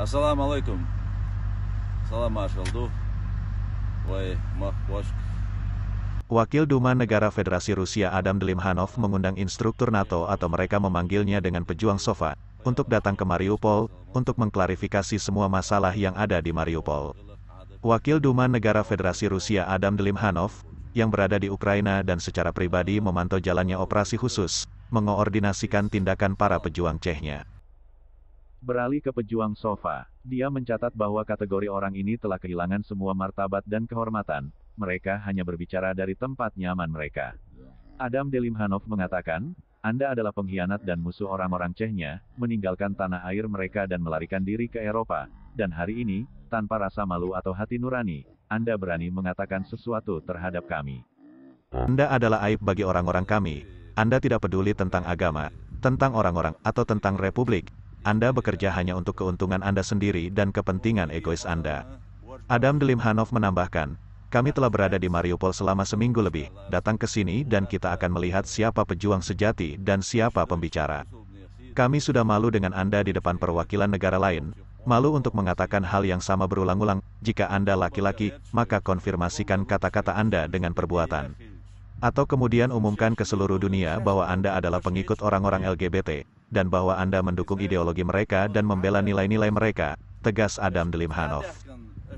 Assalamu Salam Ashwaldu. Wai Mahwoshk. Wakil Duma Negara Federasi Rusia Adam Delimhanov mengundang instruktur NATO atau mereka memanggilnya dengan pejuang sofa, untuk datang ke Mariupol, untuk mengklarifikasi semua masalah yang ada di Mariupol. Wakil Duma Negara Federasi Rusia Adam Delimhanov, yang berada di Ukraina dan secara pribadi memantau jalannya operasi khusus, mengoordinasikan tindakan para pejuang Chechnya. Beralih ke pejuang sofa, dia mencatat bahwa kategori orang ini telah kehilangan semua martabat dan kehormatan, mereka hanya berbicara dari tempat nyaman mereka. Adam Delimhanov mengatakan, Anda adalah pengkhianat dan musuh orang-orang Cehnya, meninggalkan tanah air mereka dan melarikan diri ke Eropa, dan hari ini, tanpa rasa malu atau hati nurani, Anda berani mengatakan sesuatu terhadap kami. Anda adalah aib bagi orang-orang kami, Anda tidak peduli tentang agama, tentang orang-orang, atau tentang republik, anda bekerja hanya untuk keuntungan Anda sendiri dan kepentingan egois Anda. Adam Delimhanov menambahkan, kami telah berada di Mariupol selama seminggu lebih, datang ke sini dan kita akan melihat siapa pejuang sejati dan siapa pembicara. Kami sudah malu dengan Anda di depan perwakilan negara lain, malu untuk mengatakan hal yang sama berulang-ulang, jika Anda laki-laki, maka konfirmasikan kata-kata Anda dengan perbuatan. Atau kemudian umumkan ke seluruh dunia bahwa Anda adalah pengikut orang-orang LGBT, dan bahwa Anda mendukung ideologi mereka dan membela nilai-nilai mereka, tegas Adam Delimhanov.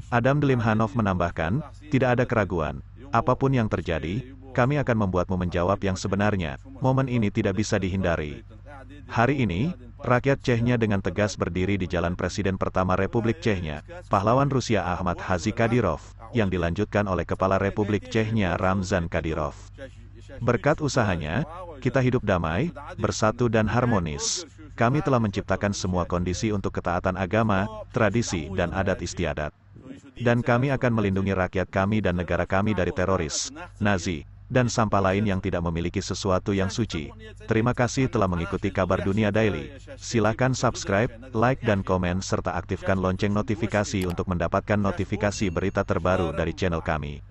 Adam Delimhanov menambahkan, tidak ada keraguan, apapun yang terjadi, kami akan membuatmu menjawab yang sebenarnya, momen ini tidak bisa dihindari. Hari ini, rakyat Chechnya dengan tegas berdiri di jalan Presiden pertama Republik Chechnya, pahlawan Rusia Ahmad Hazi Kadyrov, yang dilanjutkan oleh Kepala Republik Chechnya Ramzan Kadyrov. Berkat usahanya, kita hidup damai, bersatu dan harmonis. Kami telah menciptakan semua kondisi untuk ketaatan agama, tradisi, dan adat istiadat. Dan kami akan melindungi rakyat kami dan negara kami dari teroris, Nazi, dan sampah lain yang tidak memiliki sesuatu yang suci. Terima kasih telah mengikuti kabar dunia daily. Silakan subscribe, like dan komen serta aktifkan lonceng notifikasi untuk mendapatkan notifikasi berita terbaru dari channel kami.